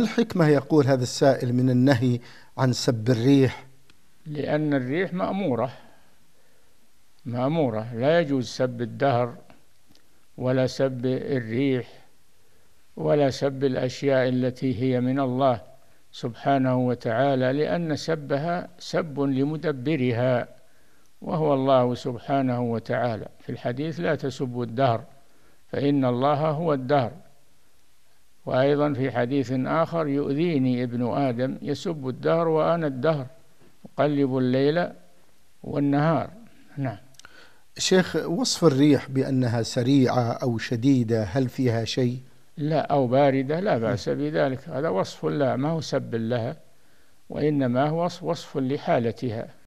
الحكمة يقول هذا السائل من النهي عن سب الريح لأن الريح مأمورة مأمورة لا يجوز سب الدهر ولا سب الريح ولا سب الأشياء التي هي من الله سبحانه وتعالى لأن سبها سب لمدبرها وهو الله سبحانه وتعالى في الحديث لا تسبوا الدهر فإن الله هو الدهر وأيضا في حديث آخر يؤذيني ابن آدم يسب الدهر وأنا الدهر أقلب الليل والنهار نعم شيخ وصف الريح بأنها سريعة أو شديدة هل فيها شيء؟ لا أو باردة لا بأس بذلك هذا وصف لها ما هو سب لها وإنما هو وصف لحالتها